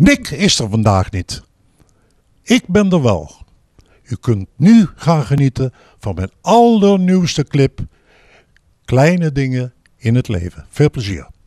Nick is er vandaag niet. Ik ben er wel. U kunt nu gaan genieten van mijn allernieuwste clip. Kleine dingen in het leven. Veel plezier.